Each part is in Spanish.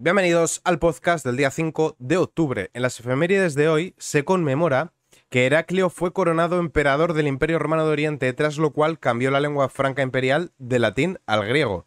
Bienvenidos al podcast del día 5 de octubre. En las efemérides de hoy se conmemora que Heraclio fue coronado emperador del Imperio Romano de Oriente, tras lo cual cambió la lengua franca imperial de latín al griego.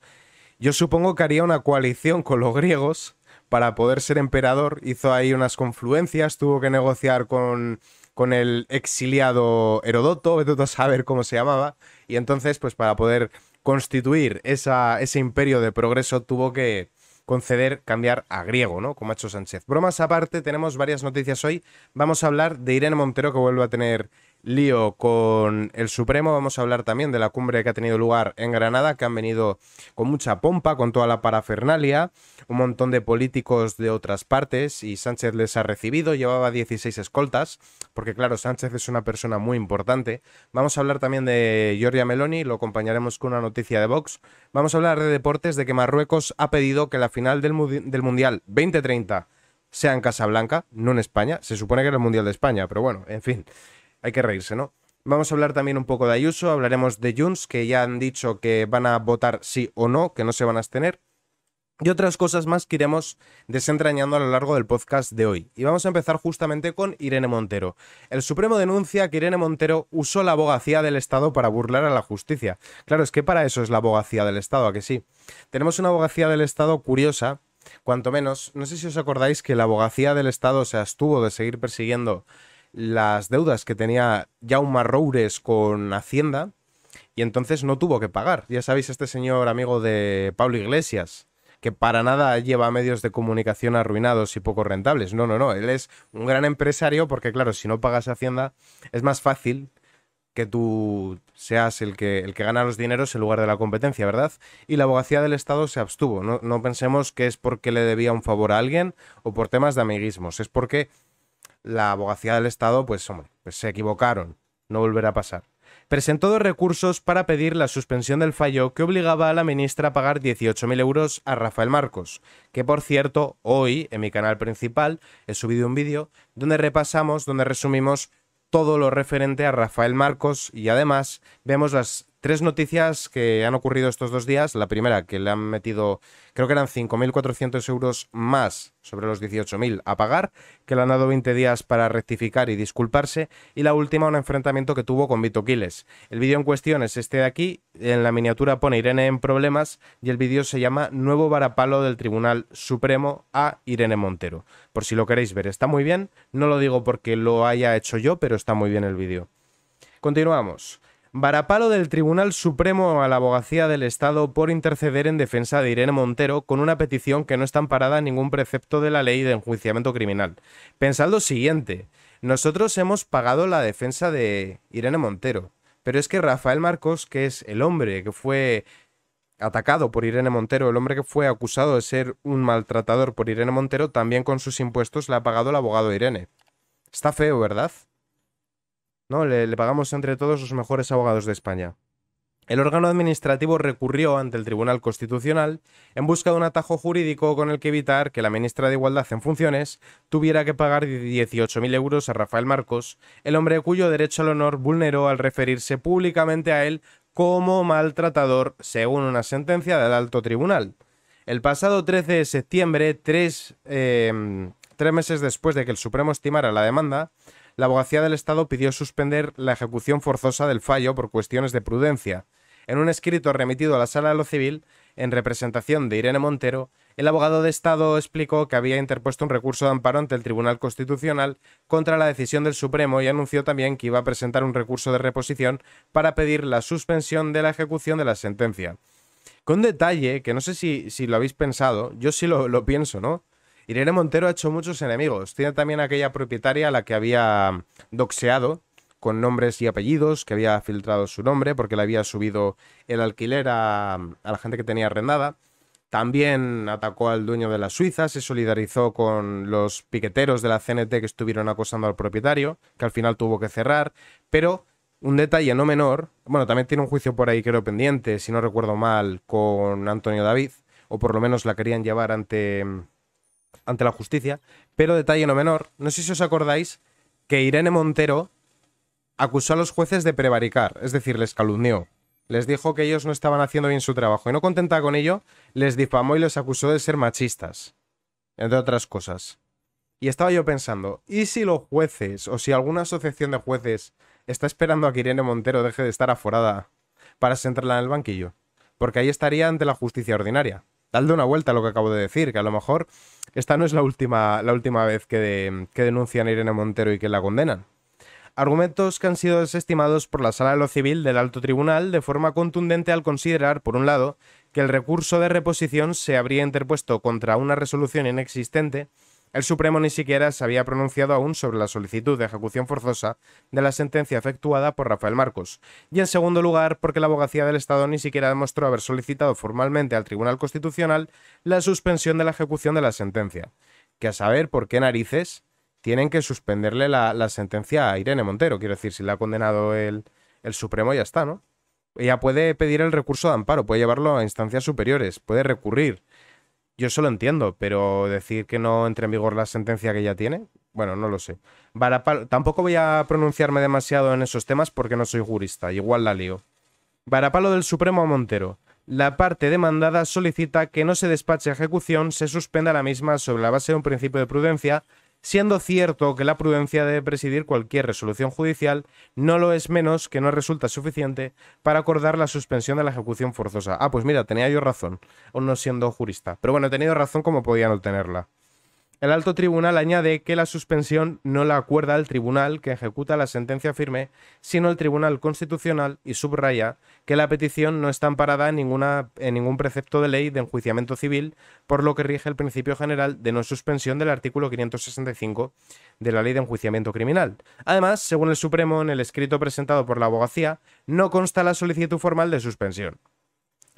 Yo supongo que haría una coalición con los griegos para poder ser emperador. Hizo ahí unas confluencias, tuvo que negociar con, con el exiliado Herodoto, vete a saber cómo se llamaba. Y entonces, pues para poder constituir ese imperio de progreso, tuvo que, conceder cambiar a griego, ¿no? Como ha hecho Sánchez. Bromas aparte, tenemos varias noticias hoy. Vamos a hablar de Irene Montero, que vuelve a tener lío con el Supremo. Vamos a hablar también de la cumbre que ha tenido lugar en Granada, que han venido con mucha pompa, con toda la parafernalia, un montón de políticos de otras partes y Sánchez les ha recibido, llevaba 16 escoltas, porque claro, Sánchez es una persona muy importante. Vamos a hablar también de Giorgia Meloni, lo acompañaremos con una noticia de Vox. Vamos a hablar de deportes, de que Marruecos ha pedido que la final del, del Mundial 2030 sea en Casablanca, no en España. Se supone que era el Mundial de España, pero bueno, en fin hay que reírse, ¿no? Vamos a hablar también un poco de Ayuso, hablaremos de Junts, que ya han dicho que van a votar sí o no, que no se van a abstener, y otras cosas más que iremos desentrañando a lo largo del podcast de hoy. Y vamos a empezar justamente con Irene Montero. El Supremo denuncia que Irene Montero usó la abogacía del Estado para burlar a la justicia. Claro, es que para eso es la abogacía del Estado, a que sí. Tenemos una abogacía del Estado curiosa, cuanto menos, no sé si os acordáis que la abogacía del Estado se abstuvo de seguir persiguiendo las deudas que tenía Jaume Roures con Hacienda y entonces no tuvo que pagar. Ya sabéis, este señor amigo de Pablo Iglesias, que para nada lleva medios de comunicación arruinados y poco rentables. No, no, no, él es un gran empresario porque claro, si no pagas Hacienda es más fácil que tú seas el que, el que gana los dineros en lugar de la competencia, ¿verdad? Y la abogacía del Estado se abstuvo. No, no pensemos que es porque le debía un favor a alguien o por temas de amiguismos. Es porque la abogacía del Estado, pues, pues se equivocaron, no volverá a pasar. Presentó dos recursos para pedir la suspensión del fallo que obligaba a la ministra a pagar 18.000 euros a Rafael Marcos, que por cierto, hoy en mi canal principal he subido un vídeo donde repasamos, donde resumimos todo lo referente a Rafael Marcos y además vemos las Tres noticias que han ocurrido estos dos días. La primera, que le han metido, creo que eran 5.400 euros más sobre los 18.000 a pagar, que le han dado 20 días para rectificar y disculparse. Y la última, un enfrentamiento que tuvo con Vito Quiles. El vídeo en cuestión es este de aquí. En la miniatura pone Irene en problemas y el vídeo se llama Nuevo varapalo del Tribunal Supremo a Irene Montero. Por si lo queréis ver, está muy bien. No lo digo porque lo haya hecho yo, pero está muy bien el vídeo. Continuamos. Barapalo del Tribunal Supremo a la Abogacía del Estado por interceder en defensa de Irene Montero con una petición que no está amparada en ningún precepto de la ley de enjuiciamiento criminal. Pensad lo siguiente, nosotros hemos pagado la defensa de Irene Montero, pero es que Rafael Marcos, que es el hombre que fue atacado por Irene Montero, el hombre que fue acusado de ser un maltratador por Irene Montero, también con sus impuestos le ha pagado el abogado Irene. Está feo, ¿verdad? ¿no? Le, pagamos entre todos los mejores abogados de España. El órgano administrativo recurrió ante el Tribunal Constitucional en busca de un atajo jurídico con el que evitar que la ministra de Igualdad en funciones tuviera que pagar 18.000 euros a Rafael Marcos, el hombre cuyo derecho al honor vulneró al referirse públicamente a él como maltratador, según una sentencia del alto tribunal. El pasado 13 de septiembre, eh, tres meses después de que el Supremo estimara la demanda, la abogacía del Estado pidió suspender la ejecución forzosa del fallo por cuestiones de prudencia. En un escrito remitido a la Sala de lo Civil, en representación de Irene Montero, el abogado de Estado explicó que había interpuesto un recurso de amparo ante el Tribunal Constitucional contra la decisión del Supremo y anunció también que iba a presentar un recurso de reposición para pedir la suspensión de la ejecución de la sentencia. Con detalle, que no sé si, lo habéis pensado, yo sí lo, lo pienso, ¿no? Irene Montero ha hecho muchos enemigos. Tiene también aquella propietaria a la que había doxeado con nombres y apellidos, que había filtrado su nombre porque le había subido el alquiler a, la gente que tenía arrendada. También atacó al dueño de la Suiza, se solidarizó con los piqueteros de la CNT que estuvieron acosando al propietario, que al final tuvo que cerrar. Pero un detalle no menor, bueno, también tiene un juicio por ahí creo pendiente, si no recuerdo mal, con Antonio David, o por lo menos la querían llevar ante ante la justicia. Pero detalle no menor, no sé si os acordáis que Irene Montero acusó a los jueces de prevaricar, es decir, les calumnió. Les dijo que ellos no estaban haciendo bien su trabajo y no contenta con ello, les difamó y les acusó de ser machistas, entre otras cosas. Y estaba yo pensando, ¿y si los jueces o si alguna asociación de jueces está esperando a que Irene Montero deje de estar aforada para sentarla en el banquillo? Porque ahí estaría ante la justicia ordinaria. Dale una vuelta a lo que acabo de decir, que a lo mejor esta no es la última, la última vez que, que denuncian a Irene Montero y que la condenan. Argumentos que han sido desestimados por la Sala de lo Civil del Alto Tribunal de forma contundente al considerar, por un lado, que el recurso de reposición se habría interpuesto contra una resolución inexistente el Supremo ni siquiera se había pronunciado aún sobre la solicitud de ejecución forzosa de la sentencia efectuada por Rafael Marcos, y en segundo lugar porque la abogacía del Estado ni siquiera demostró haber solicitado formalmente al Tribunal Constitucional la suspensión de la ejecución de la sentencia. Que a saber por qué narices tienen que suspenderle la, sentencia a Irene Montero, quiero decir, si la ha condenado el, el Supremo ya está, ¿no? Ella puede pedir el recurso de amparo, puede llevarlo a instancias superiores, puede recurrir yo eso lo entiendo, pero decir que no entre en vigor la sentencia que ya tiene, bueno, no lo sé. Varapalo, tampoco voy a pronunciarme demasiado en esos temas porque no soy jurista, igual la lío. Varapalo del Supremo Montero. La parte demandada solicita que no se despache ejecución, se suspenda la misma sobre la base de un principio de prudencia siendo cierto que la prudencia debe presidir cualquier resolución judicial, no lo es menos que no resulta suficiente para acordar la suspensión de la ejecución forzosa. Ah, pues mira, tenía yo razón, aún no siendo jurista. Pero bueno, he tenido razón como podía no tenerla. El alto tribunal añade que la suspensión no la acuerda el tribunal que ejecuta la sentencia firme, sino el tribunal constitucional y subraya que la petición no está amparada en, ninguna, en ningún precepto de ley de enjuiciamiento civil, por lo que rige el principio general de no suspensión del artículo 565 de la ley de enjuiciamiento criminal. Además, según el Supremo, en el escrito presentado por la abogacía, no consta la solicitud formal de suspensión.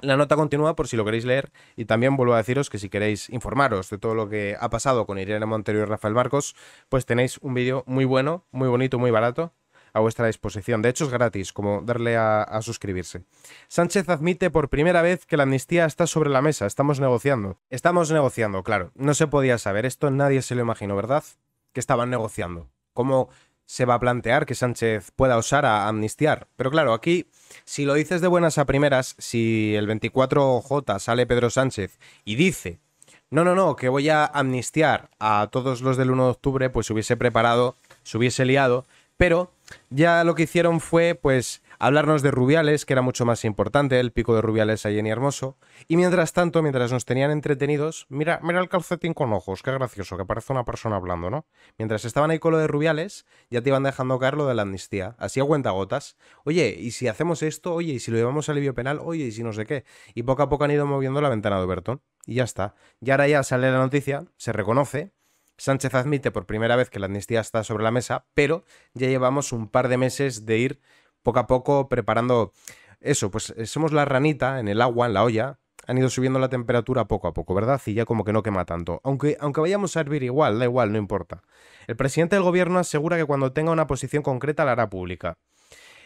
La nota continúa por si lo queréis leer y también vuelvo a deciros que si queréis informaros de todo lo que ha pasado con Irene Montero y Rafael Marcos, pues tenéis un vídeo muy bueno, muy bonito, muy barato a vuestra disposición. De hecho es gratis, como darle a, suscribirse. Sánchez admite por primera vez que la amnistía está sobre la mesa, estamos negociando. Estamos negociando, claro, no se podía saber, esto nadie se lo imaginó, ¿verdad? Que estaban negociando. Como se va a plantear que Sánchez pueda osar a amnistiar. Pero claro, aquí, si lo dices de buenas a primeras, si el 24J sale Pedro Sánchez y dice, no, no, no, que voy a amnistiar a todos los del 1 de octubre, pues se hubiese preparado, se hubiese liado, pero ya lo que hicieron fue, pues, hablarnos de Rubiales, que era mucho más importante, el pico de Rubiales a Jenny Hermoso. Y mientras tanto, mientras nos tenían entretenidos, mira, mira el calcetín con ojos, qué gracioso, que parece una persona hablando, ¿no? Mientras estaban ahí con lo de Rubiales, ya te iban dejando caer lo de la amnistía, así a gotas. Oye, ¿y si hacemos esto? Oye, ¿y si lo llevamos al alivio penal? Oye, ¿y si no sé qué? Y poco a poco han ido moviendo la ventana de Bertón. Y ya está. Y ahora ya sale la noticia, se reconoce, Sánchez admite por primera vez que la amnistía está sobre la mesa, pero ya llevamos un par de meses de ir poco a poco preparando eso, pues eh, somos la ranita en el agua, en la olla, han ido subiendo la temperatura poco a poco, ¿verdad? Y ya como que no quema tanto. Aunque, aunque vayamos a hervir igual, da igual, no importa. El presidente del gobierno asegura que cuando tenga una posición concreta la hará pública.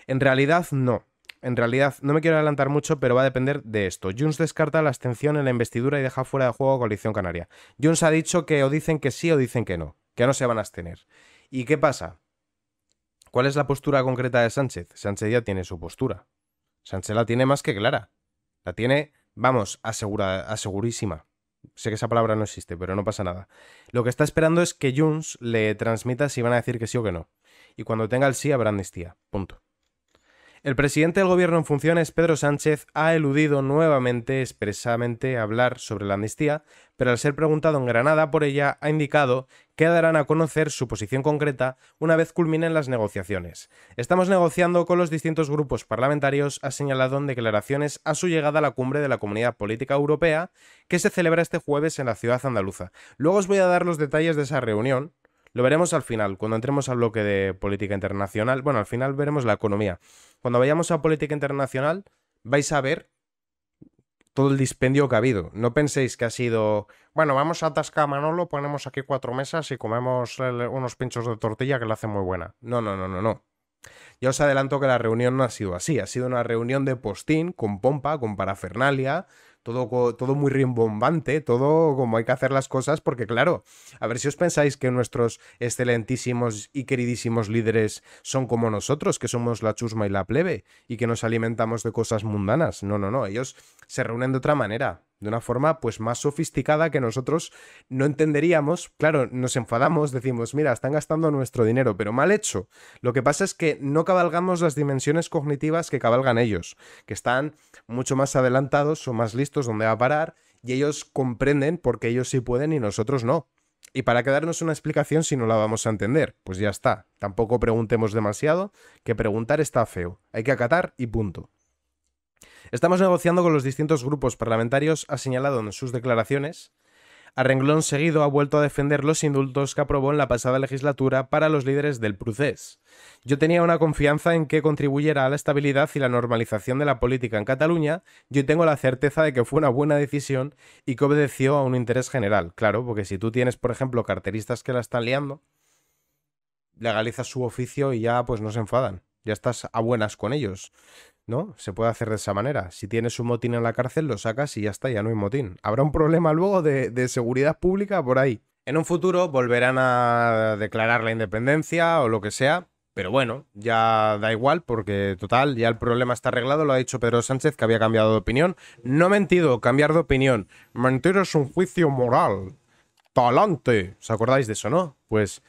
En realidad, no. En realidad, no me quiero adelantar mucho, pero va a depender de esto. Junts descarta la abstención en la investidura y deja fuera de juego a Coalición Canaria. Junts ha dicho que o dicen que sí o dicen que no, que no se van a abstener. ¿Y qué pasa? ¿Cuál es la postura concreta de Sánchez? Sánchez ya tiene su postura. Sánchez la tiene más que clara. La tiene, vamos, asegurísima. Sé que esa palabra no existe, pero no pasa nada. Lo que está esperando es que Junts le transmita si van a decir que sí o que no. Y cuando tenga el sí habrá amnistía. Punto. El presidente del gobierno en funciones, Pedro Sánchez, ha eludido nuevamente expresamente hablar sobre la amnistía, pero al ser preguntado en Granada por ella, ha indicado que darán a conocer su posición concreta una vez culminen las negociaciones. Estamos negociando con los distintos grupos parlamentarios, ha señalado en declaraciones a su llegada a la cumbre de la Comunidad Política Europea, que se celebra este jueves en la ciudad andaluza. Luego os voy a dar los detalles de esa reunión, lo veremos al final, cuando entremos al bloque de política internacional. Bueno, al final veremos la economía. Cuando vayamos a política internacional, vais a ver todo el dispendio que ha habido. No penséis que ha sido, bueno, vamos a a Manolo, ponemos aquí cuatro mesas y comemos unos pinchos de tortilla que la hace muy buena. No, no, no, no, no. Ya os adelanto que la reunión no ha sido así, ha sido una reunión de postín, con pompa, con parafernalia, todo, muy rimbombante, todo como hay que hacer las cosas, porque claro, a ver si os pensáis que nuestros excelentísimos y queridísimos líderes son como nosotros, que somos la chusma y la plebe, y que nos alimentamos de cosas mundanas. No, no, no, ellos se reúnen de otra manera de una forma pues más sofisticada que nosotros no entenderíamos. Claro, nos enfadamos, decimos, mira, están gastando nuestro dinero, pero mal hecho. Lo que pasa es que no cabalgamos las dimensiones cognitivas que cabalgan ellos, que están mucho más adelantados, o más listos donde va a parar y ellos comprenden porque ellos sí pueden y nosotros no. Y para darnos una explicación si no la vamos a entender, pues ya está. Tampoco preguntemos demasiado, que preguntar está feo. Hay que acatar y punto. Estamos negociando con los distintos grupos parlamentarios, ha señalado en sus declaraciones. A renglón seguido ha vuelto a defender los indultos que aprobó en la pasada legislatura para los líderes del procés. Yo tenía una confianza en que contribuyera a la estabilidad y la normalización de la política en Cataluña. Yo tengo la certeza de que fue una buena decisión y que obedeció a un interés general. Claro, porque si tú tienes, por ejemplo, carteristas que la están liando, legalizas su oficio y ya pues no se enfadan. Ya estás a buenas con ellos. ¿no? Se puede hacer de esa manera. Si tienes un motín en la cárcel, lo sacas y ya está, ya no hay motín. Habrá un problema luego de, de seguridad pública por ahí. En un futuro volverán a declarar la independencia o lo que sea, pero bueno, ya da igual porque total, ya el problema está arreglado, lo ha dicho Pedro Sánchez que había cambiado de opinión. No mentido, cambiar de opinión. Mentir un juicio moral. Talante. ¿Os acordáis de eso, no? Pues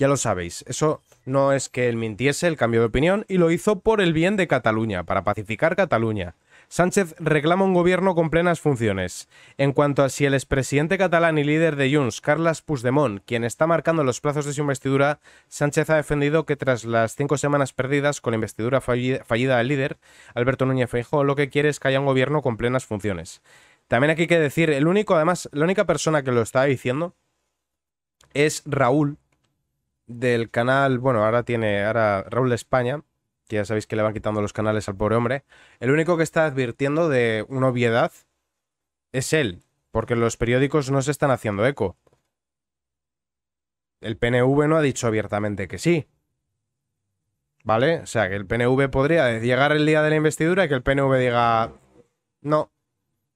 ya lo sabéis, eso no es que él mintiese el cambio de opinión y lo hizo por el bien de Cataluña, para pacificar Cataluña. Sánchez reclama un gobierno con plenas funciones. En cuanto a si el expresidente catalán y líder de Junts, Carles Puigdemont, quien está marcando los plazos de su investidura, Sánchez ha defendido que tras las cinco semanas perdidas con la investidura fallida del líder, Alberto Núñez Feijóo lo que quiere es que haya un gobierno con plenas funciones. También aquí hay que decir, el único, además, la única persona que lo está diciendo es Raúl, del canal, bueno, ahora tiene, ahora Raúl de España, que ya sabéis que le van quitando los canales al pobre hombre, el único que está advirtiendo de una obviedad es él, porque los periódicos no se están haciendo eco. El PNV no ha dicho abiertamente que sí. ¿Vale? O sea, que el PNV podría llegar el día de la investidura y que el PNV diga, no,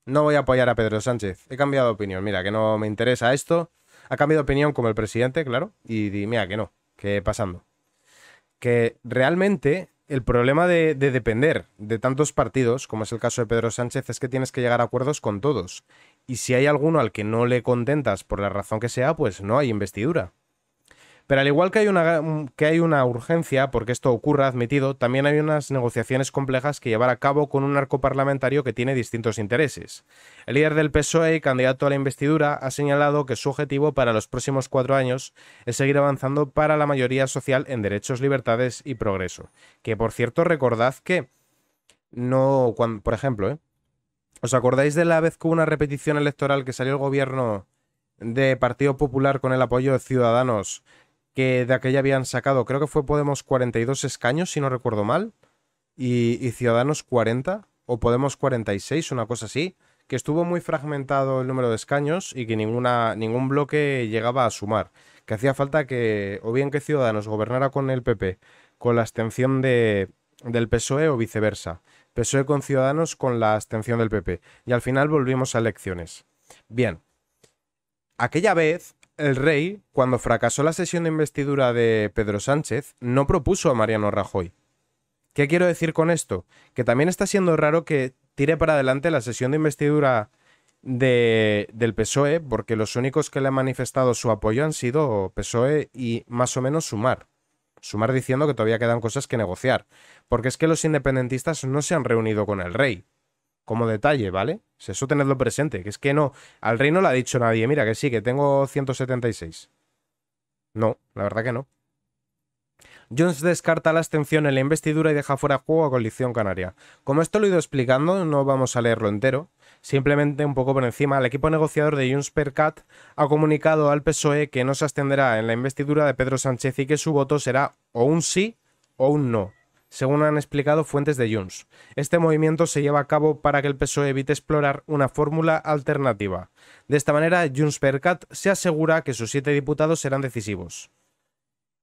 no voy a apoyar a Pedro Sánchez. He cambiado de opinión, mira, que no me interesa esto ha cambiado de opinión como el presidente, claro, y dime mira, que no, que pasando. Que realmente el problema de, de, depender de tantos partidos, como es el caso de Pedro Sánchez, es que tienes que llegar a acuerdos con todos. Y si hay alguno al que no le contentas por la razón que sea, pues no hay investidura. Pero al igual que hay, una, mm, que hay una urgencia, porque esto ocurra admitido, también hay unas negociaciones complejas que llevar a cabo con un arco parlamentario que tiene distintos intereses. El líder del PSOE candidato a la investidura ha señalado que su objetivo para los próximos cuatro años es seguir avanzando para la mayoría social en derechos, libertades y progreso. Que por cierto, recordad que no, por ejemplo, ¿eh? ¿os acordáis de la vez que hubo una repetición electoral que salió el gobierno de Partido Popular con el apoyo de Ciudadanos? que de aquella habían sacado, creo que fue Podemos 42 escaños, si no recuerdo mal, y, Ciudadanos 40, o Podemos 46, una cosa así, que estuvo muy fragmentado el número de escaños y que ninguna, ningún bloque llegaba a sumar, que hacía falta que o bien que Ciudadanos gobernara con el PP, con la abstención de, del PSOE o viceversa, PSOE con Ciudadanos con la abstención del PP, y al final volvimos a elecciones. Bien, aquella vez el rey, cuando fracasó la sesión de investidura de Pedro Sánchez, no propuso a Mariano Rajoy. ¿Qué quiero decir con esto? Que también está siendo raro que tire para adelante la sesión de investidura del PSOE, porque los únicos que le han manifestado su apoyo han sido PSOE y más o menos Sumar. Sumar diciendo que todavía quedan cosas que negociar, porque es que los independentistas no se han reunido con el rey. Como detalle, ¿vale? Eso tenedlo presente, que es que no, al rey no le ha dicho nadie, mira que sí, que tengo 176. No, la verdad que no. Jones descarta la abstención en la investidura y deja fuera juego a coalición canaria. Como esto lo he ido explicando, no vamos a leerlo entero. Simplemente un poco por encima, el equipo negociador de Junts Percat ha comunicado al PSOE que no se abstendrá en la investidura de Pedro Sánchez y que su voto será o un sí o un no según han explicado fuentes de Junts. Este movimiento se lleva a cabo para que el PSOE evite explorar una fórmula alternativa. De esta manera, Junts Percat se asegura que sus siete diputados serán decisivos.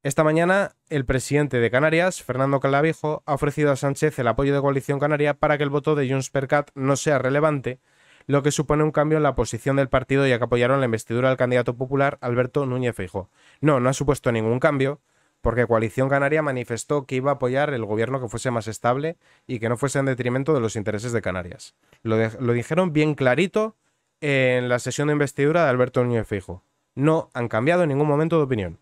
Esta mañana, el presidente de Canarias, Fernando Calavijo, ha ofrecido a Sánchez el apoyo de Coalición Canaria para que el voto de Junts Percat no sea relevante, lo que supone un cambio en la posición del partido ya que apoyaron la investidura del candidato popular Alberto Núñez Feijóo. No, no ha supuesto ningún cambio, porque Coalición Canaria manifestó que iba a apoyar el gobierno que fuese más estable y que no fuese en detrimento de los intereses de Canarias. Lo, dijeron bien clarito en la sesión de investidura de Alberto Núñez Fijo. No han cambiado en ningún momento de opinión.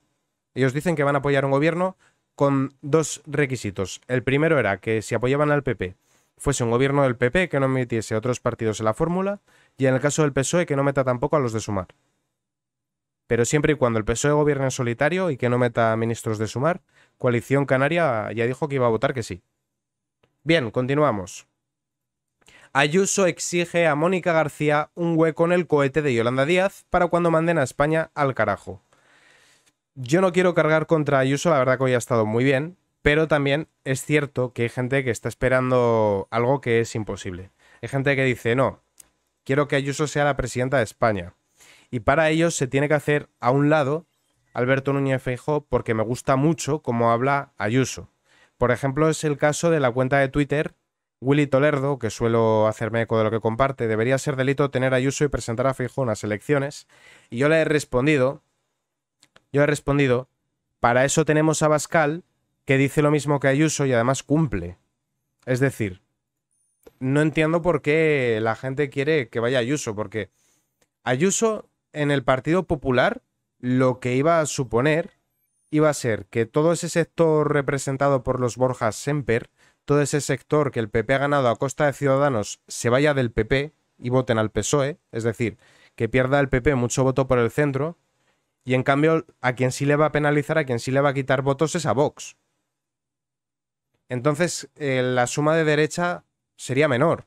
Ellos dicen que van a apoyar un gobierno con dos requisitos. El primero era que si apoyaban al PP fuese un gobierno del PP que no metiese a otros partidos en la fórmula y en el caso del PSOE que no meta tampoco a los de Sumar pero siempre y cuando el PSOE gobierne en solitario y que no meta ministros de Sumar, Coalición Canaria ya dijo que iba a votar que sí. Bien, continuamos. Ayuso exige a Mónica García un hueco en el cohete de Yolanda Díaz para cuando manden a España al carajo. Yo no quiero cargar contra Ayuso, la verdad que hoy ha estado muy bien, pero también es cierto que hay gente que está esperando algo que es imposible. Hay gente que dice, no, quiero que Ayuso sea la presidenta de España. Y para ello se tiene que hacer a un lado Alberto Núñez Feijóo porque me gusta mucho cómo habla Ayuso. Por ejemplo, es el caso de la cuenta de Twitter Willy Tolerdo, que suelo hacerme eco de lo que comparte, debería ser delito tener a Ayuso y presentar a Feijóo unas elecciones. Y yo le he respondido, yo he respondido, para eso tenemos a Bascal, que dice lo mismo que Ayuso y además cumple. Es decir, no entiendo por qué la gente quiere que vaya Ayuso, porque Ayuso en el Partido Popular lo que iba a suponer iba a ser que todo ese sector representado por los Borjas Semper, todo ese sector que el PP ha ganado a costa de Ciudadanos se vaya del PP y voten al PSOE, es decir, que pierda el PP mucho voto por el centro, y en cambio a quien sí le va a penalizar, a quien sí le va a quitar votos es a Vox. Entonces eh, la suma de derecha sería menor.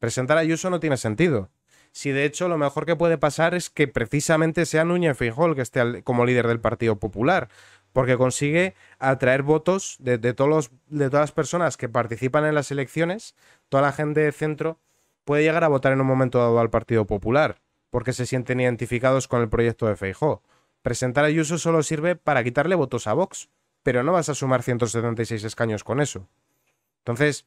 Presentar a Ayuso no tiene sentido si de hecho lo mejor que puede pasar es que precisamente sea Núñez el que esté como líder del Partido Popular, porque consigue atraer votos de, todos de todas las personas que participan en las elecciones, toda la gente de centro puede llegar a votar en un momento dado al Partido Popular, porque se sienten identificados con el proyecto de Feijó. Presentar a Ayuso solo sirve para quitarle votos a Vox, pero no vas a sumar 176 escaños con eso. Entonces,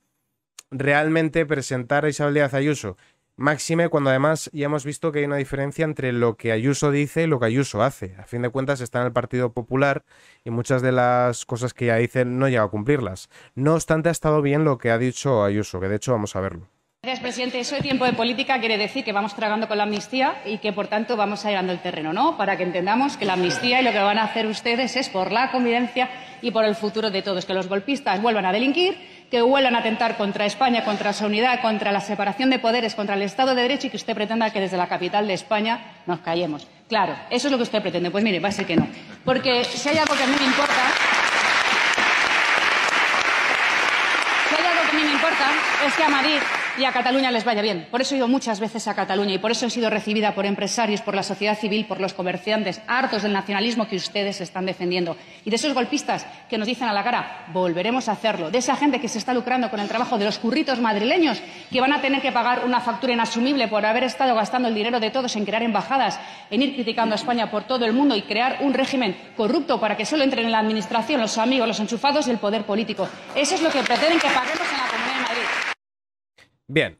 realmente presentar a Isabel Díaz Ayuso Máxime cuando además ya hemos visto que hay una diferencia entre lo que Ayuso dice y lo que Ayuso hace. A fin de cuentas está en el Partido Popular y muchas de las cosas que ya dice no llega a cumplirlas. No obstante, ha estado bien lo que ha dicho Ayuso, que de hecho vamos a verlo. Gracias, presidente. Eso de tiempo de política quiere decir que vamos tragando con la amnistía y que, por tanto, vamos dando el terreno, ¿no? Para que entendamos que la amnistía y lo que van a hacer ustedes es por la convivencia y por el futuro de todos. Que los golpistas vuelvan a delinquir, que vuelvan a atentar contra España, contra su unidad, contra la separación de poderes, contra el Estado de Derecho y que usted pretenda que desde la capital de España nos callemos. Claro, eso es lo que usted pretende. Pues mire, va a ser que no. Porque si hay algo que a mí me importa. Si hay algo que a mí me importa es que a Madrid y a Cataluña les vaya bien. Por eso he ido muchas veces a Cataluña y por eso he sido recibida por empresarios, por la sociedad civil, por los comerciantes, hartos del nacionalismo que ustedes están defendiendo y de esos golpistas que nos dicen a la cara, volveremos a hacerlo, de esa gente que se está lucrando con el trabajo de los curritos madrileños que van a tener que pagar una factura inasumible por haber estado gastando el dinero de todos en crear embajadas, en ir criticando a España por todo el mundo y crear un régimen corrupto para que solo entren en la administración los amigos, los enchufados y el poder político. Eso es lo que pretenden que paguemos Bien.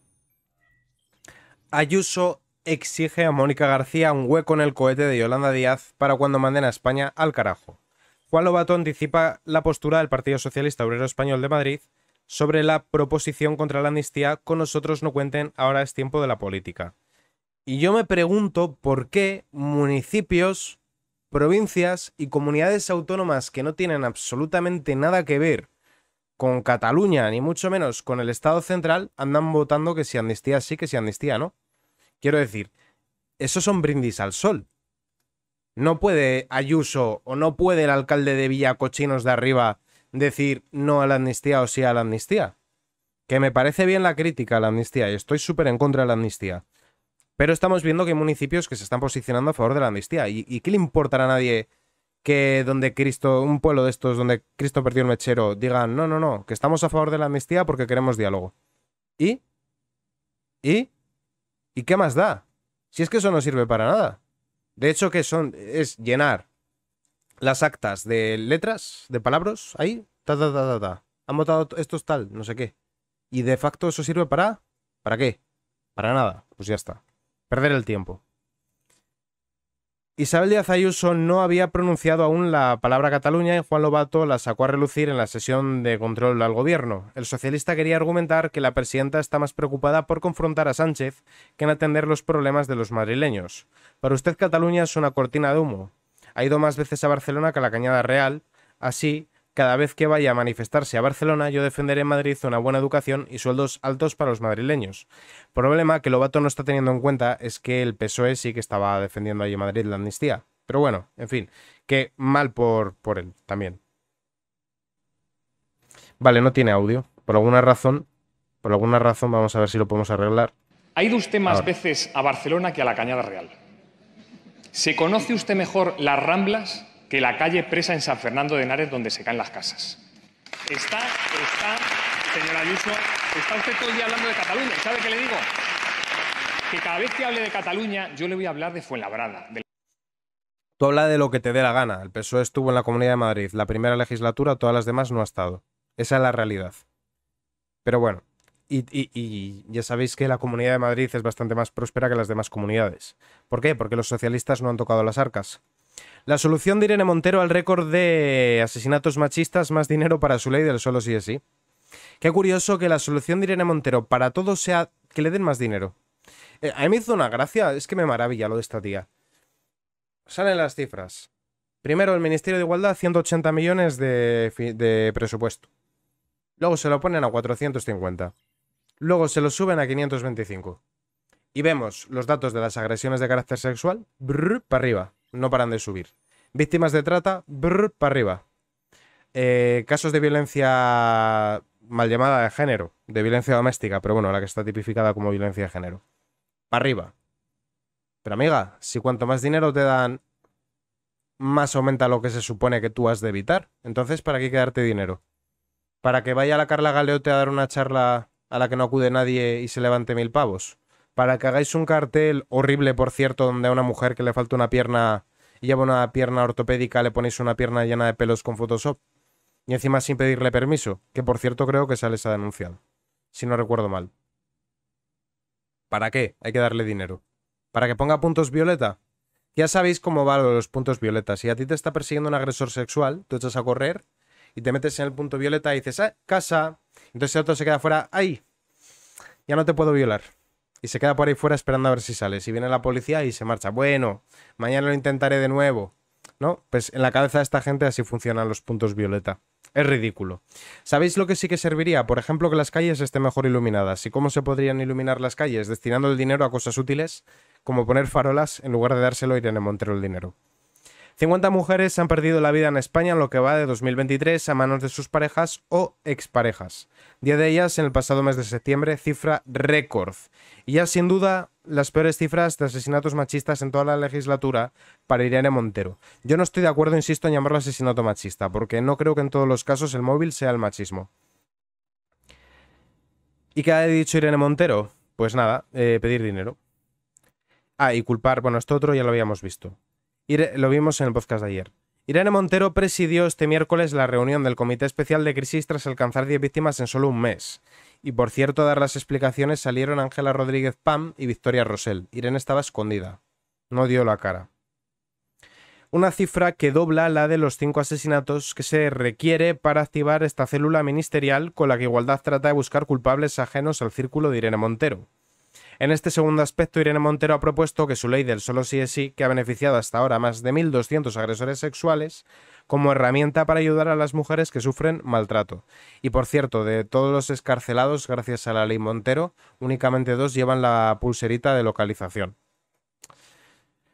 Ayuso exige a Mónica García un hueco en el cohete de Yolanda Díaz para cuando manden a España al carajo. Juan Lobato anticipa la postura del Partido Socialista Obrero Español de Madrid sobre la proposición contra la amnistía con nosotros no cuenten, ahora es tiempo de la política. Y yo me pregunto por qué municipios, provincias y comunidades autónomas que no tienen absolutamente nada que ver con Cataluña, ni mucho menos con el Estado central, andan votando que si amnistía sí, que si amnistía no. Quiero decir, esos son brindis al sol. No puede Ayuso o no puede el alcalde de Villacochinos de arriba decir no a la amnistía o sí a la amnistía. Que me parece bien la crítica a la amnistía y estoy súper en contra de la amnistía. Pero estamos viendo que hay municipios que se están posicionando a favor de la amnistía. ¿Y, qué le importará a nadie que donde Cristo, un pueblo de estos donde Cristo perdió el mechero, digan, no, no, no, que estamos a favor de la amnistía porque queremos diálogo. ¿Y? ¿Y? ¿Y qué más da? Si es que eso no sirve para nada. De hecho, que son, es llenar las actas de letras, de palabras, ahí, ta, ta, ta, ta, ta. Han votado esto tal, no sé qué. Y de facto eso sirve para... ¿Para qué? Para nada. Pues ya está. Perder el tiempo. Isabel Díaz Ayuso no había pronunciado aún la palabra Cataluña y Juan Lobato la sacó a relucir en la sesión de control al gobierno. El socialista quería argumentar que la presidenta está más preocupada por confrontar a Sánchez que en atender los problemas de los madrileños. Para usted Cataluña es una cortina de humo. Ha ido más veces a Barcelona que a la Cañada Real. Así, cada vez que vaya a manifestarse a Barcelona, yo defenderé en Madrid una buena educación y sueldos altos para los madrileños. Problema que Lobato no está teniendo en cuenta es que el PSOE sí que estaba defendiendo allí en Madrid la amnistía. Pero bueno, en fin, que mal por, por él también. Vale, no tiene audio. Por alguna razón, por alguna razón, vamos a ver si lo podemos arreglar. ¿Ha ido usted más veces a Barcelona que a la Cañada Real? ¿Se conoce usted mejor las Ramblas que la calle presa en San Fernando de Henares donde se caen las casas. Está, está, señor Ayuso, está usted todo el día hablando de Cataluña. sabe qué le digo? Que cada vez que hable de Cataluña, yo le voy a hablar de Fuenlabrada. Tú habla de lo que te dé la gana. El PSOE estuvo en la Comunidad de Madrid, la primera legislatura, todas las demás no ha estado. Esa es la realidad. Pero bueno, y, y, ya sabéis que la Comunidad de Madrid es bastante más próspera que las demás comunidades. ¿Por qué? Porque los socialistas no han tocado las arcas. La solución de Irene Montero al récord de asesinatos machistas, más dinero para su ley del solo sí es sí. Qué curioso que la solución de Irene Montero para todo sea que le den más dinero. Eh, a mí me hizo una gracia, es que me maravilla lo de esta tía. Salen las cifras. Primero, el Ministerio de Igualdad, 180 millones de, presupuesto. Luego se lo ponen a 450. Luego se lo suben a 525. Y vemos los datos de las agresiones de carácter sexual, para arriba no paran de subir. Víctimas de trata, brr, para arriba. Eh, casos de violencia mal llamada de género, de violencia doméstica, pero bueno, la que está tipificada como violencia de género. Para arriba. Pero amiga, si cuanto más dinero te dan, más aumenta lo que se supone que tú has de evitar. Entonces, ¿para qué quedarte dinero? ¿Para que vaya a la Carla Galeote a dar una charla a la que no acude nadie y se levante mil pavos? para que hagáis un cartel horrible, por cierto, donde a una mujer que le falta una pierna y lleva una pierna ortopédica le ponéis una pierna llena de pelos con Photoshop. Y encima sin pedirle permiso, que por cierto creo que se les ha denunciado, si no recuerdo mal. ¿Para qué? Hay que darle dinero. ¿Para que ponga puntos violeta? Ya sabéis cómo va los puntos violetas. Si a ti te está persiguiendo un agresor sexual, tú echas a correr y te metes en el punto violeta y dices, ah, casa. Entonces el otro se queda fuera, ahí, ya no te puedo violar y se queda por ahí fuera esperando a ver si sale. Si viene la policía y se marcha, bueno, mañana lo intentaré de nuevo. ¿No? Pues en la cabeza de esta gente así funcionan los puntos violeta. Es ridículo. ¿Sabéis lo que sí que serviría? Por ejemplo, que las calles estén mejor iluminadas. ¿Y cómo se podrían iluminar las calles? Destinando el dinero a cosas útiles, como poner farolas en lugar de dárselo a Irene Montero el dinero. 50 mujeres han perdido la vida en España en lo que va de 2023 a manos de sus parejas o exparejas. Día de ellas en el pasado mes de septiembre, cifra récord. Y ya sin duda las peores cifras de asesinatos machistas en toda la legislatura para Irene Montero. Yo no estoy de acuerdo, insisto, en llamarlo asesinato machista, porque no creo que en todos los casos el móvil sea el machismo. ¿Y qué ha dicho Irene Montero? Pues nada, eh, pedir dinero. Ah, y culpar, bueno, esto otro ya lo habíamos visto lo vimos en el podcast de ayer. Irene Montero presidió este miércoles la reunión del Comité Especial de Crisis tras alcanzar 10 víctimas en solo un mes. Y por cierto, dar las explicaciones salieron Ángela Rodríguez Pam y Victoria Rosell. Irene estaba escondida. No dio la cara. Una cifra que dobla la de los cinco asesinatos que se requiere para activar esta célula ministerial con la que Igualdad trata de buscar culpables ajenos al círculo de Irene Montero. En este segundo aspecto, Irene Montero ha propuesto que su ley del solo sí es sí, que ha beneficiado hasta ahora a más de 1.200 agresores sexuales, como herramienta para ayudar a las mujeres que sufren maltrato. Y por cierto, de todos los escarcelados, gracias a la ley Montero, únicamente dos llevan la pulserita de localización.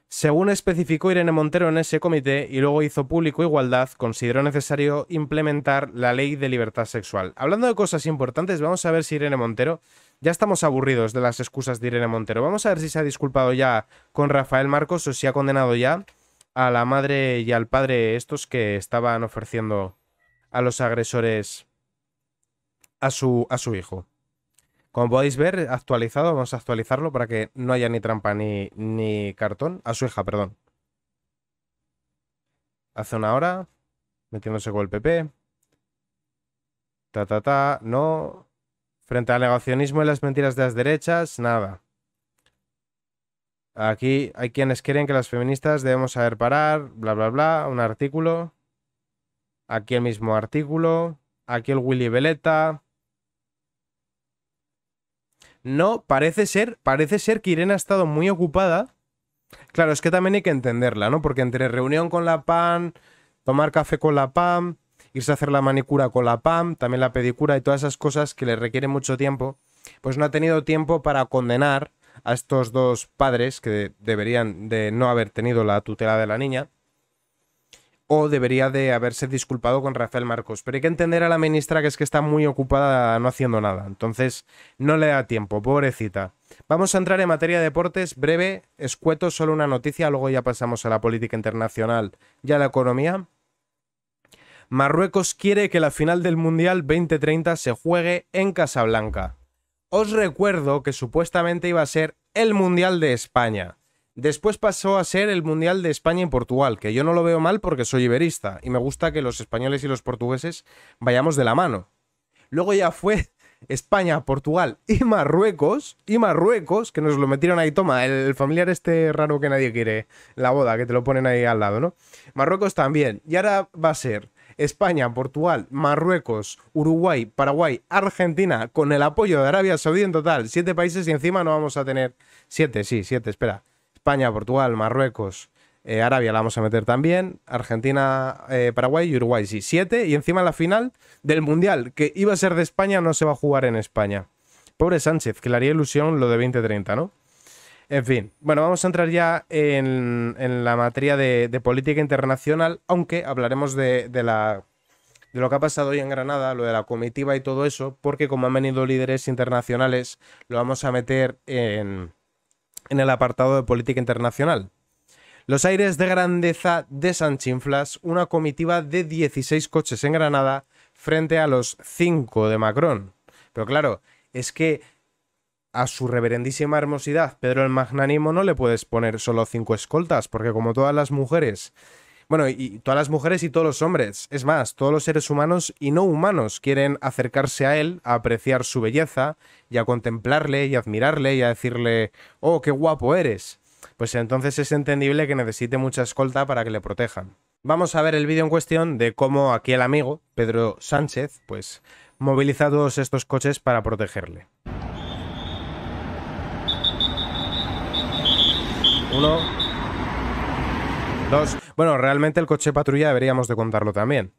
Según especificó Irene Montero en ese comité y luego hizo público Igualdad, consideró necesario implementar la ley de libertad sexual. Hablando de cosas importantes, vamos a ver si Irene Montero ya estamos aburridos de las excusas de Irene Montero. Vamos a ver si se ha disculpado ya con Rafael Marcos o si ha condenado ya a la madre y al padre estos que estaban ofreciendo a los agresores a su, a su hijo. Como podéis ver, actualizado, vamos a actualizarlo para que no haya ni trampa ni, ni cartón. A su hija, perdón. Hace una hora, metiéndose con el PP. Ta, ta, ta, no. Frente al negacionismo y las mentiras de las derechas, nada. Aquí hay quienes quieren que las feministas debemos saber parar, bla, bla, bla, un artículo. Aquí el mismo artículo. Aquí el Willy Veleta. No, parece ser, parece ser que Irene ha estado muy ocupada. Claro, es que también hay que entenderla, ¿no? Porque entre reunión con la PAN, tomar café con la PAN, irse a hacer la manicura con la PAM, también la pedicura y todas esas cosas que le requieren mucho tiempo, pues no ha tenido tiempo para condenar a estos dos padres que deberían de no haber tenido la tutela de la niña o debería de haberse disculpado con Rafael Marcos. Pero hay que entender a la ministra que es que está muy ocupada no haciendo nada. Entonces no le da tiempo, pobrecita. Vamos a entrar en materia de deportes, breve, escueto, solo una noticia, luego ya pasamos a la política internacional y a la economía. Marruecos quiere que la final del Mundial 2030 se juegue en Casablanca. Os recuerdo que supuestamente iba a ser el Mundial de España. Después pasó a ser el Mundial de España y Portugal, que yo no lo veo mal porque soy iberista y me gusta que los españoles y los portugueses vayamos de la mano. Luego ya fue España, Portugal y Marruecos, y Marruecos, que nos lo metieron ahí, toma, el familiar este raro que nadie quiere, la boda, que te lo ponen ahí al lado, ¿no? Marruecos también, y ahora va a ser España, Portugal, Marruecos, Uruguay, Paraguay, Argentina, con el apoyo de Arabia Saudí en total, siete países y encima no vamos a tener siete, sí, siete, espera. España, Portugal, Marruecos, eh, Arabia la vamos a meter también, Argentina, eh, Paraguay y Uruguay, sí, siete y encima la final del Mundial, que iba a ser de España, no se va a jugar en España. Pobre Sánchez, que le haría ilusión lo de 2030, ¿no? En fin, bueno, vamos a entrar ya en, la materia de, política internacional, aunque hablaremos de, lo que ha pasado hoy en Granada, lo de la comitiva y todo eso, porque como han venido líderes internacionales, lo vamos a meter en, en el apartado de política internacional. Los aires de grandeza de Sanchinflas, una comitiva de 16 coches en Granada frente a los 5 de Macron. Pero claro, es que a su reverendísima hermosidad, Pedro el Magnánimo, no le puedes poner solo cinco escoltas, porque como todas las mujeres, bueno, y todas las mujeres y todos los hombres, es más, todos los seres humanos y no humanos quieren acercarse a él, a apreciar su belleza, y a contemplarle, y a admirarle, y a decirle, oh, qué guapo eres. Pues entonces es entendible que necesite mucha escolta para que le protejan. Vamos a ver el vídeo en cuestión de cómo aquí el amigo, Pedro Sánchez, pues moviliza todos estos coches para protegerle. 1 10 Bueno, realmente el coche patrulla deberíamos de contarlo también.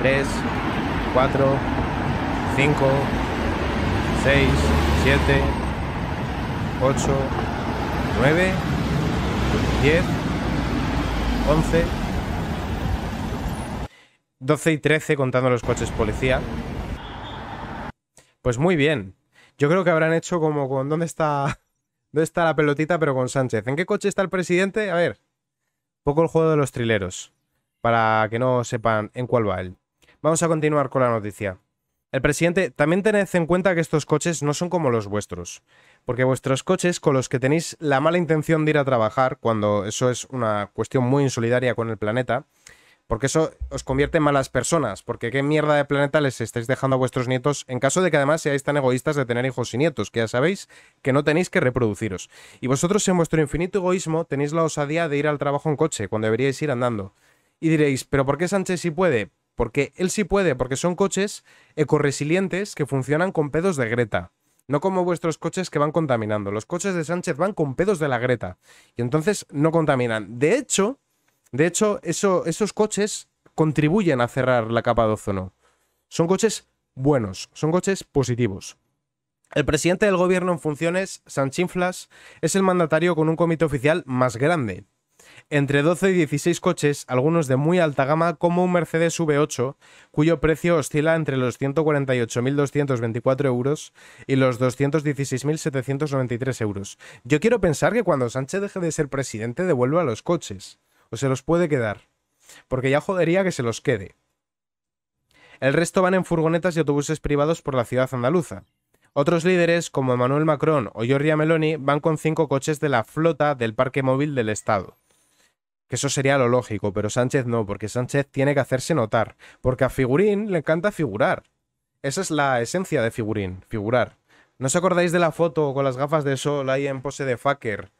3 4 5 6 7 8 9 10 11 12 y 13 contando los coches policía. Pues muy bien. Yo creo que habrán hecho como con dónde está ¿Dónde está la pelotita, pero con Sánchez? ¿En qué coche está el presidente? A ver, poco el juego de los trileros, para que no sepan en cuál va él. Vamos a continuar con la noticia. El presidente, también tened en cuenta que estos coches no son como los vuestros, porque vuestros coches con los que tenéis la mala intención de ir a trabajar, cuando eso es una cuestión muy insolidaria con el planeta, porque eso os convierte en malas personas. Porque qué mierda de planeta les estáis dejando a vuestros nietos en caso de que además seáis tan egoístas de tener hijos y nietos, que ya sabéis que no tenéis que reproduciros. Y vosotros en vuestro infinito egoísmo tenéis la osadía de ir al trabajo en coche, cuando deberíais ir andando. Y diréis, ¿pero por qué Sánchez sí puede? Porque él sí puede, porque son coches ecoresilientes que funcionan con pedos de Greta. No como vuestros coches que van contaminando. Los coches de Sánchez van con pedos de la Greta. Y entonces no contaminan. De hecho, de hecho, esos coches contribuyen a cerrar la capa de ozono. Son coches buenos, son coches positivos. El presidente del gobierno en funciones, Sanchinflas, es el mandatario con un comité oficial más grande. Entre 12 y 16 coches, algunos de muy alta gama, como un Mercedes V8, cuyo precio oscila entre los 148.224 euros y los 216.793 euros. Yo quiero pensar que cuando Sánchez deje de ser presidente devuelva los coches o se los puede quedar. Porque ya jodería que se los quede. El resto van en furgonetas y autobuses privados por la ciudad andaluza. Otros líderes, como Emmanuel Macron o Giorgia Meloni, van con cinco coches de la flota del parque móvil del Estado. Que eso sería lo lógico, pero Sánchez no, porque Sánchez tiene que hacerse notar. Porque a Figurín le encanta figurar. Esa es la esencia de Figurín, figurar. ¿No os acordáis de la foto con las gafas de sol ahí en pose de fucker?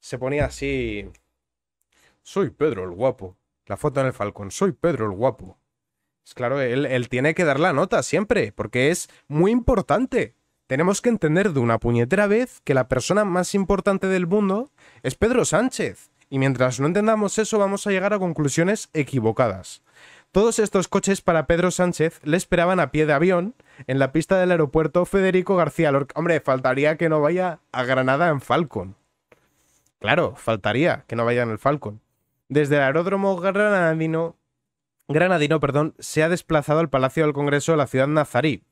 Se ponía así soy Pedro el guapo. La foto en el Falcón. soy Pedro el guapo. Es claro, él, tiene que dar la nota siempre, porque es muy importante. Tenemos que entender de una puñetera vez que la persona más importante del mundo es Pedro Sánchez. Y mientras no entendamos eso, vamos a llegar a conclusiones equivocadas. Todos estos coches para Pedro Sánchez le esperaban a pie de avión en la pista del aeropuerto Federico García Lorca. Hombre, faltaría que no vaya a Granada en Falcón. Claro, faltaría que no vaya en el Falcon desde el aeródromo granadino, granadino perdón, se ha desplazado al Palacio del Congreso de la ciudad nazarí.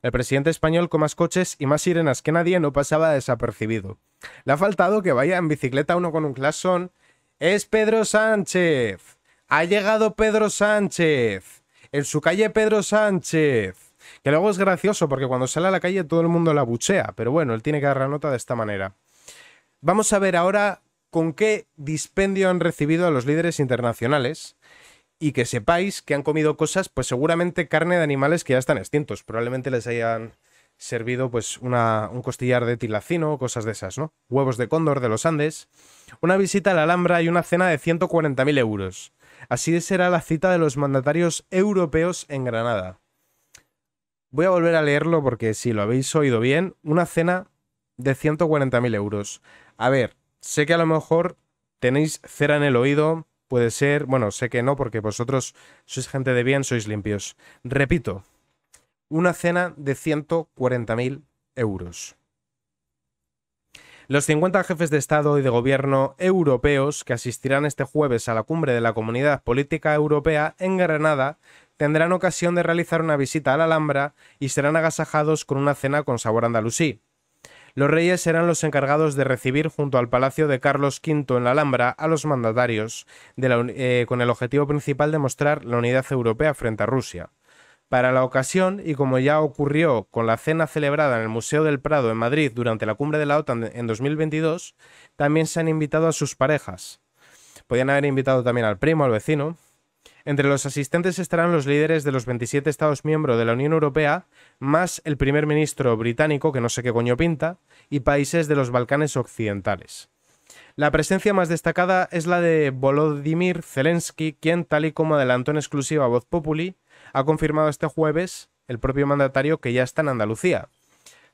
El presidente español con más coches y más sirenas que nadie no pasaba desapercibido. Le ha faltado que vaya en bicicleta uno con un clasón. Es Pedro Sánchez. Ha llegado Pedro Sánchez. En su calle Pedro Sánchez. Que luego es gracioso porque cuando sale a la calle todo el mundo la buchea. Pero bueno, él tiene que dar la nota de esta manera. Vamos a ver ahora con qué dispendio han recibido a los líderes internacionales y que sepáis que han comido cosas, pues seguramente carne de animales que ya están extintos. Probablemente les hayan servido pues un costillar de tilacino, o cosas de esas, ¿no? Huevos de cóndor de los Andes, una visita a la Alhambra y una cena de 140.000 euros. Así será la cita de los mandatarios europeos en Granada. Voy a volver a leerlo porque si lo habéis oído bien, una cena de 140.000 euros. A ver, Sé que a lo mejor tenéis cera en el oído, puede ser, bueno, sé que no, porque vosotros sois gente de bien, sois limpios. Repito, una cena de 140.000 euros. Los 50 jefes de Estado y de Gobierno europeos que asistirán este jueves a la cumbre de la Comunidad Política Europea en Granada tendrán ocasión de realizar una visita a la Alhambra y serán agasajados con una cena con sabor andalusí. Los reyes serán los encargados de recibir junto al palacio de Carlos V en la Alhambra a los mandatarios, eh, con el objetivo principal de mostrar la unidad europea frente a Rusia. Para la ocasión, y como ya ocurrió con la cena celebrada en el Museo del Prado en Madrid durante la cumbre de la OTAN en 2022, también se han invitado a sus parejas. Podían haber invitado también al primo, al vecino, entre los asistentes estarán los líderes de los 27 Estados miembros de la Unión Europea, más el primer ministro británico, que no sé qué coño pinta, y países de los Balcanes Occidentales. La presencia más destacada es la de Volodymyr Zelensky, quien, tal y como adelantó en exclusiva Voz Populi, ha confirmado este jueves el propio mandatario que ya está en Andalucía.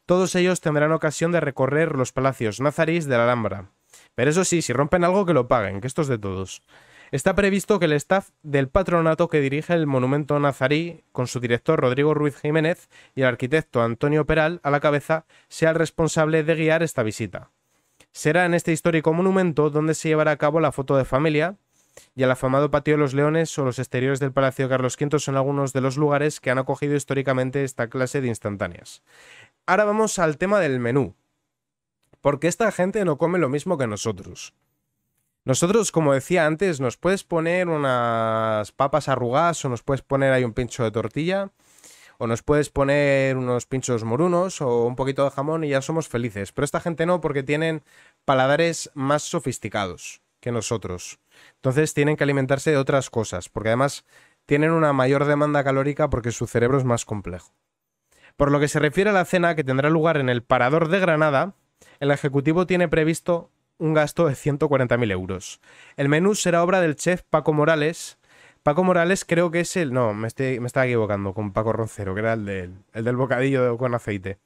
Todos ellos tendrán ocasión de recorrer los palacios nazarís de la Alhambra. Pero eso sí, si rompen algo que lo paguen, que esto es de todos. Está previsto que el staff del patronato que dirige el monumento nazarí, con su director Rodrigo Ruiz Jiménez y el arquitecto Antonio Peral a la cabeza, sea el responsable de guiar esta visita. Será en este histórico monumento donde se llevará a cabo la foto de familia, y el afamado Patio de los Leones o los exteriores del Palacio Carlos V son algunos de los lugares que han acogido históricamente esta clase de instantáneas. Ahora vamos al tema del menú, porque esta gente no come lo mismo que nosotros. Nosotros, como decía antes, nos puedes poner unas papas arrugadas o nos puedes poner ahí un pincho de tortilla o nos puedes poner unos pinchos morunos o un poquito de jamón y ya somos felices. Pero esta gente no porque tienen paladares más sofisticados que nosotros. Entonces tienen que alimentarse de otras cosas, porque además tienen una mayor demanda calórica porque su cerebro es más complejo. Por lo que se refiere a la cena que tendrá lugar en el Parador de Granada, el Ejecutivo tiene previsto un gasto de 140.000 euros. El menú será obra del chef Paco Morales. Paco Morales creo que es el... No, me, estaba equivocando con Paco Roncero, que era el del, bocadillo con aceite.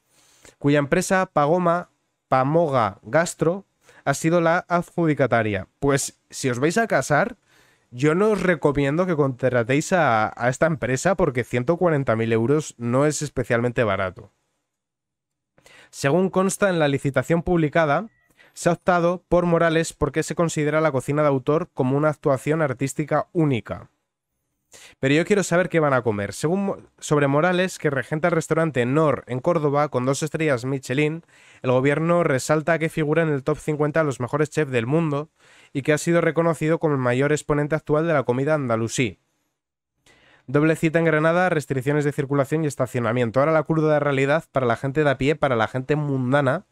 Cuya empresa Pagoma Pamoga Gastro ha sido la adjudicataria. Pues si os vais a casar, yo no os recomiendo que contratéis a esta empresa porque 140.000 euros no es especialmente barato. Según consta en la licitación publicada, se ha optado por Morales porque se considera la cocina de autor como una actuación artística única. Pero yo quiero saber qué van a comer. Según sobre Morales, que regenta el restaurante Nor en Córdoba con dos estrellas Michelin, el gobierno resalta que figura en el top 50 de los mejores chefs del mundo y que ha sido reconocido como el mayor exponente actual de la comida andalusí. Doble cita en Granada, restricciones de circulación y estacionamiento. Ahora la curva de realidad para la gente de a pie, para la gente mundana,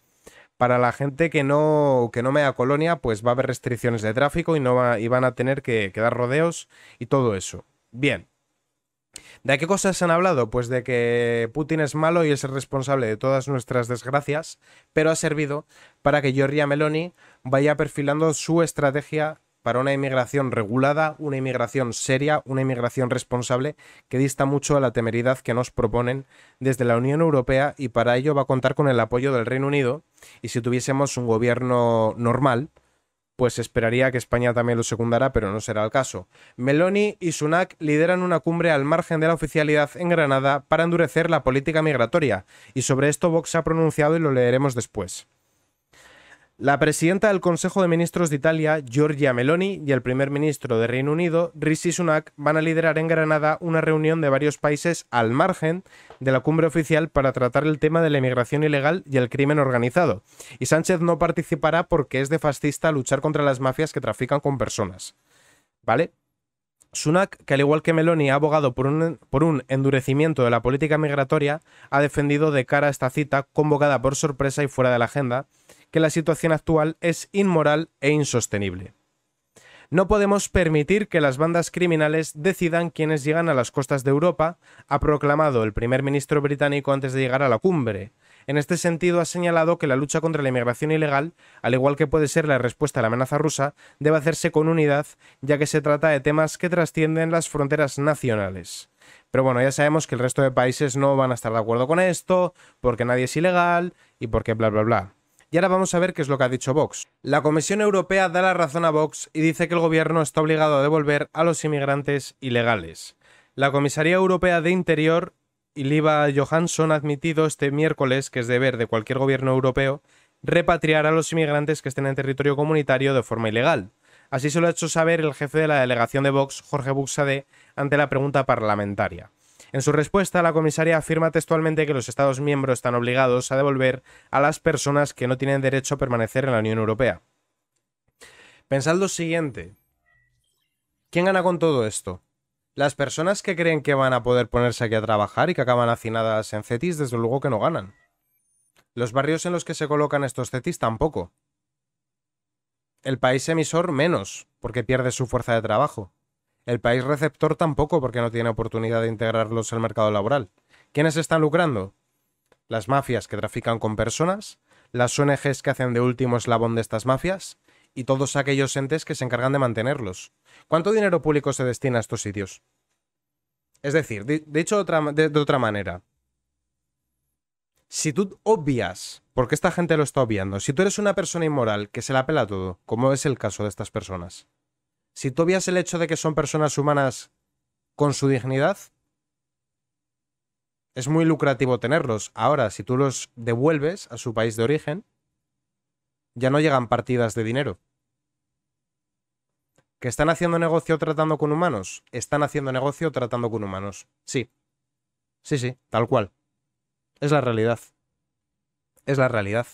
para la gente que no, que no me da colonia, pues va a haber restricciones de tráfico y, no van a tener que, que dar rodeos y todo eso. Bien, ¿De qué cosas se han hablado? Pues de que Putin es malo y es el responsable de todas nuestras desgracias, pero ha servido para que Giorgia Meloni vaya perfilando su estrategia para una inmigración regulada, una inmigración seria, una inmigración responsable que dista mucho a la temeridad que nos proponen desde la Unión Europea y para ello va a contar con el apoyo del Reino Unido y si tuviésemos un gobierno normal, pues esperaría que España también lo secundara, pero no será el caso. Meloni y Sunak lideran una cumbre al margen de la oficialidad en Granada para endurecer la política migratoria, y sobre esto Vox ha pronunciado y lo leeremos después. La presidenta del Consejo de Ministros de Italia, Giorgia Meloni, y el primer ministro de Reino Unido, Rishi Sunak, van a liderar en Granada una reunión de varios países al margen de la cumbre oficial para tratar el tema de la inmigración ilegal y el crimen organizado. Y Sánchez no participará porque es de fascista luchar contra las mafias que trafican con personas. ¿Vale? Sunak, que al igual que Meloni ha abogado por un, por un, endurecimiento de la política migratoria, ha defendido de cara a esta cita, convocada por sorpresa y fuera de la agenda, que la situación actual es inmoral e insostenible. No podemos permitir que las bandas criminales decidan quiénes llegan a las costas de Europa, ha proclamado el primer ministro británico antes de llegar a la cumbre. En este sentido, ha señalado que la lucha contra la inmigración ilegal, al igual que puede ser la respuesta a la amenaza rusa, debe hacerse con unidad, ya que se trata de temas que trascienden las fronteras nacionales. Pero bueno, ya sabemos que el resto de países no van a estar de acuerdo con esto, porque nadie es ilegal y porque bla bla bla. Y ahora vamos a ver qué es lo que ha dicho Vox. La Comisión Europea da la razón a Vox y dice que el gobierno está obligado a devolver a los inmigrantes ilegales. La Comisaría Europea de Interior y Liva Johansson ha admitido este miércoles que es deber de cualquier gobierno europeo repatriar a los inmigrantes que estén en territorio comunitario de forma ilegal. Así se lo ha hecho saber el jefe de la delegación de Vox, Jorge Buxade, ante la pregunta parlamentaria. En su respuesta, la comisaria afirma textualmente que los Estados miembros están obligados a devolver a las personas que no tienen derecho a permanecer en la Unión Europea. Pensad lo siguiente. ¿Quién gana con todo esto? Las personas que creen que van a poder ponerse aquí a trabajar y que acaban hacinadas en CETIS, desde luego que no ganan. Los barrios en los que se colocan estos CETIS tampoco. El país emisor menos, porque pierde su fuerza de trabajo. El país receptor tampoco porque no tiene oportunidad de integrarlos al mercado laboral. ¿Quiénes están lucrando? Las mafias que trafican con personas, las ONGs que hacen de último eslabón de estas mafias y todos aquellos entes que se encargan de mantenerlos. ¿Cuánto dinero público se destina a estos sitios? Es decir, de, hecho de, otra manera, si tú obvias, porque esta gente lo está obviando, si tú eres una persona inmoral que se la pela todo, como es el caso de estas personas, si tú obvias el hecho de que son personas humanas con su dignidad, es muy lucrativo tenerlos. Ahora, si tú los devuelves a su país de origen, ya no llegan partidas de dinero. ¿Que están haciendo negocio tratando con humanos? Están haciendo negocio tratando con humanos. Sí. Sí, sí, tal cual. Es la realidad. Es la realidad.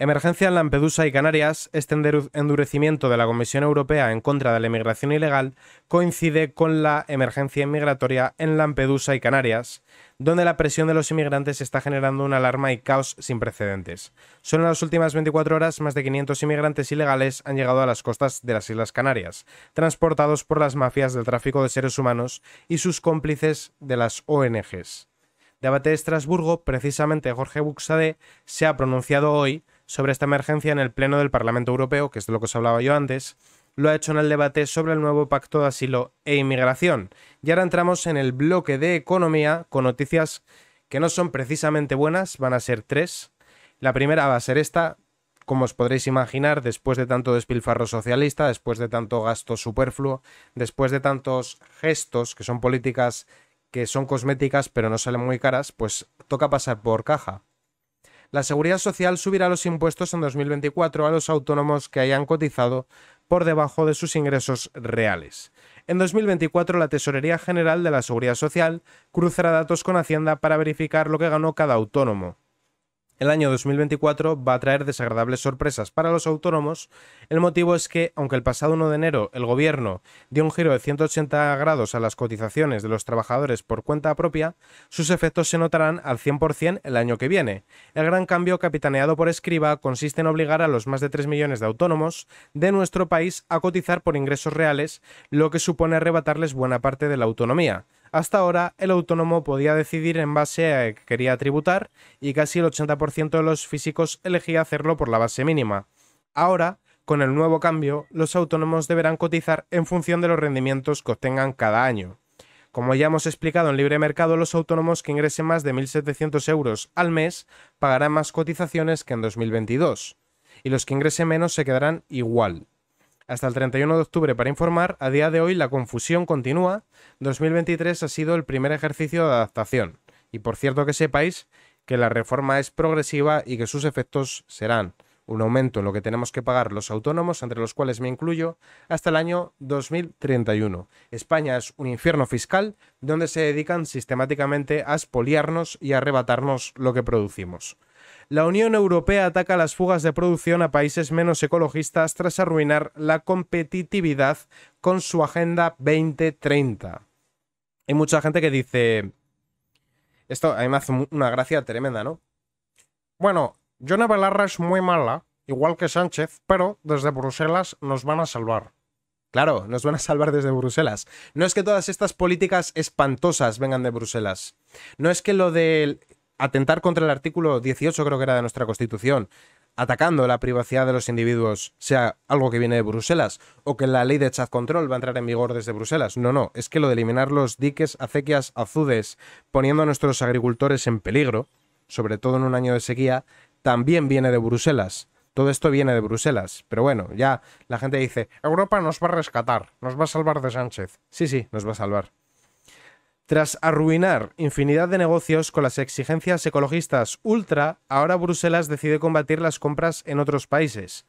Emergencia en Lampedusa y Canarias, este endurecimiento de la Comisión Europea en contra de la inmigración ilegal coincide con la emergencia inmigratoria en Lampedusa y Canarias, donde la presión de los inmigrantes está generando una alarma y caos sin precedentes. Solo en las últimas 24 horas, más de 500 inmigrantes ilegales han llegado a las costas de las Islas Canarias, transportados por las mafias del tráfico de seres humanos y sus cómplices de las ONGs. Debate de Estrasburgo, precisamente Jorge Buxade, se ha pronunciado hoy sobre esta emergencia en el Pleno del Parlamento Europeo, que es de lo que os hablaba yo antes, lo ha hecho en el debate sobre el nuevo pacto de asilo e inmigración. Y ahora entramos en el bloque de economía con noticias que no son precisamente buenas, van a ser tres. La primera va a ser esta, como os podréis imaginar, después de tanto despilfarro socialista, después de tanto gasto superfluo, después de tantos gestos que son políticas que son cosméticas pero no salen muy caras, pues toca pasar por caja. La Seguridad Social subirá los impuestos en 2024 a los autónomos que hayan cotizado por debajo de sus ingresos reales. En 2024, la Tesorería General de la Seguridad Social cruzará datos con Hacienda para verificar lo que ganó cada autónomo. El año 2024 va a traer desagradables sorpresas para los autónomos. El motivo es que, aunque el pasado 1 de enero el gobierno dio un giro de 180 grados a las cotizaciones de los trabajadores por cuenta propia, sus efectos se notarán al 100% el año que viene. El gran cambio capitaneado por Escriba consiste en obligar a los más de 3 millones de autónomos de nuestro país a cotizar por ingresos reales, lo que supone arrebatarles buena parte de la autonomía. Hasta ahora, el autónomo podía decidir en base a que quería tributar y casi el 80% de los físicos elegía hacerlo por la base mínima. Ahora, con el nuevo cambio, los autónomos deberán cotizar en función de los rendimientos que obtengan cada año. Como ya hemos explicado en libre mercado, los autónomos que ingresen más de 1.700 euros al mes pagarán más cotizaciones que en 2022, y los que ingresen menos se quedarán igual hasta el 31 de octubre para informar, a día de hoy la confusión continúa. 2023 ha sido el primer ejercicio de adaptación. Y por cierto que sepáis que la reforma es progresiva y que sus efectos serán un aumento en lo que tenemos que pagar los autónomos, entre los cuales me incluyo, hasta el año 2031. España es un infierno fiscal donde se dedican sistemáticamente a espoliarnos y arrebatarnos lo que producimos la Unión Europea ataca las fugas de producción a países menos ecologistas tras arruinar la competitividad con su Agenda 2030. Hay mucha gente que dice... Esto a mí me hace una gracia tremenda, ¿no? Bueno, Jona Belarra es muy mala, igual que Sánchez, pero desde Bruselas nos van a salvar. Claro, nos van a salvar desde Bruselas. No es que todas estas políticas espantosas vengan de Bruselas. No es que lo del atentar contra el artículo 18, creo que era de nuestra Constitución, atacando la privacidad de los individuos sea algo que viene de Bruselas o que la ley de chat control va a entrar en vigor desde Bruselas. No, no, es que lo de eliminar los diques, acequias, azudes, poniendo a nuestros agricultores en peligro, sobre todo en un año de sequía, también viene de Bruselas. Todo esto viene de Bruselas. Pero bueno, ya la gente dice, Europa nos va a rescatar, nos va a salvar de Sánchez. Sí, sí, nos va a salvar. Tras arruinar infinidad de negocios con las exigencias ecologistas ultra, ahora Bruselas decide combatir las compras en otros países.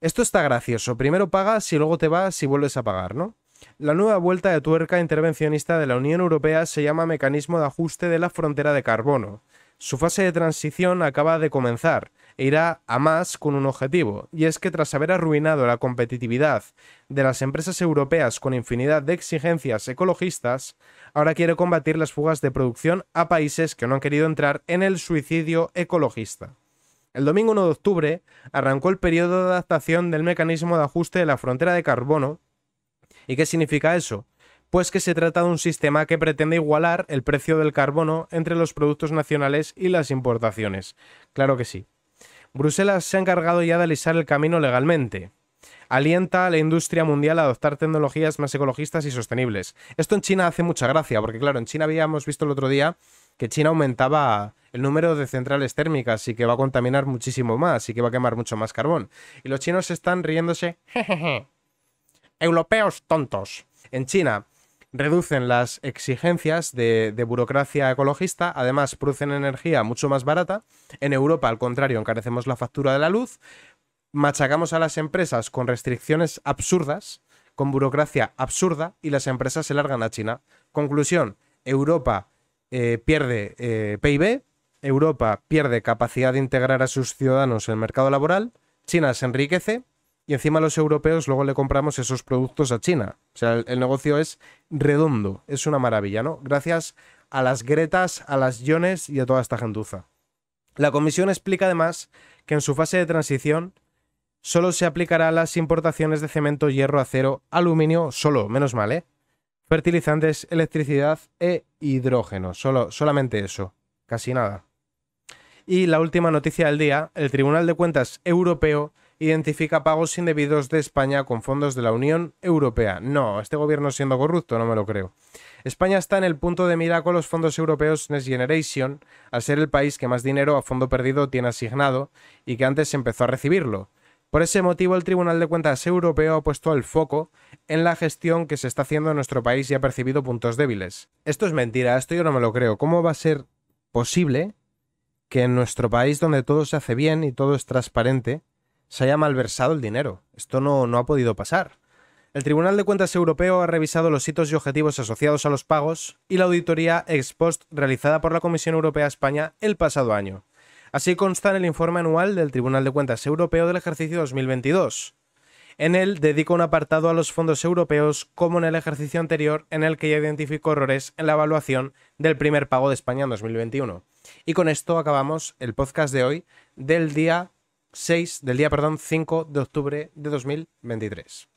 Esto está gracioso. Primero pagas y luego te vas y vuelves a pagar, ¿no? La nueva vuelta de tuerca intervencionista de la Unión Europea se llama Mecanismo de Ajuste de la Frontera de Carbono. Su fase de transición acaba de comenzar irá a más con un objetivo, y es que tras haber arruinado la competitividad de las empresas europeas con infinidad de exigencias ecologistas, ahora quiere combatir las fugas de producción a países que no han querido entrar en el suicidio ecologista. El domingo 1 de octubre arrancó el periodo de adaptación del mecanismo de ajuste de la frontera de carbono. ¿Y qué significa eso? pues que se trata de un sistema que pretende igualar el precio del carbono entre los productos nacionales y las importaciones. Claro que sí. Bruselas se ha encargado ya de alisar el camino legalmente. Alienta a la industria mundial a adoptar tecnologías más ecologistas y sostenibles. Esto en China hace mucha gracia, porque claro, en China habíamos visto el otro día que China aumentaba el número de centrales térmicas y que va a contaminar muchísimo más y que va a quemar mucho más carbón. Y los chinos están riéndose. Europeos tontos. En China, reducen las exigencias de, burocracia ecologista, además producen energía mucho más barata. En Europa, al contrario, encarecemos la factura de la luz, machacamos a las empresas con restricciones absurdas, con burocracia absurda, y las empresas se largan a China. Conclusión, Europa eh, pierde eh, PIB, Europa pierde capacidad de integrar a sus ciudadanos en el mercado laboral, China se enriquece y encima los europeos luego le compramos esos productos a China. O sea, el, negocio es redondo, es una maravilla, ¿no? Gracias a las Gretas, a las iones y a toda esta gentuza. La comisión explica además que en su fase de transición solo se aplicará a las importaciones de cemento, hierro, acero, aluminio, solo, menos mal, ¿eh? Fertilizantes, electricidad e hidrógeno, solo, solamente eso, casi nada. Y la última noticia del día, el Tribunal de Cuentas Europeo identifica pagos indebidos de España con fondos de la Unión Europea. No, este gobierno siendo corrupto, no me lo creo. España está en el punto de mira con los fondos europeos Next Generation, al ser el país que más dinero a fondo perdido tiene asignado y que antes empezó a recibirlo. Por ese motivo, el Tribunal de Cuentas Europeo ha puesto el foco en la gestión que se está haciendo en nuestro país y ha percibido puntos débiles. Esto es mentira, esto yo no me lo creo. ¿Cómo va a ser posible que en nuestro país, donde todo se hace bien y todo es transparente, se haya malversado el dinero. Esto no, ha podido pasar. El Tribunal de Cuentas Europeo ha revisado los hitos y objetivos asociados a los pagos y la auditoría ex post realizada por la Comisión Europea España el pasado año. Así consta en el informe anual del Tribunal de Cuentas Europeo del ejercicio 2022. En él dedica un apartado a los fondos europeos como en el ejercicio anterior en el que ya identificó errores en la evaluación del primer pago de España en 2021. Y con esto acabamos el podcast de hoy del día 6, del día, perdón, 5 de octubre de 2023.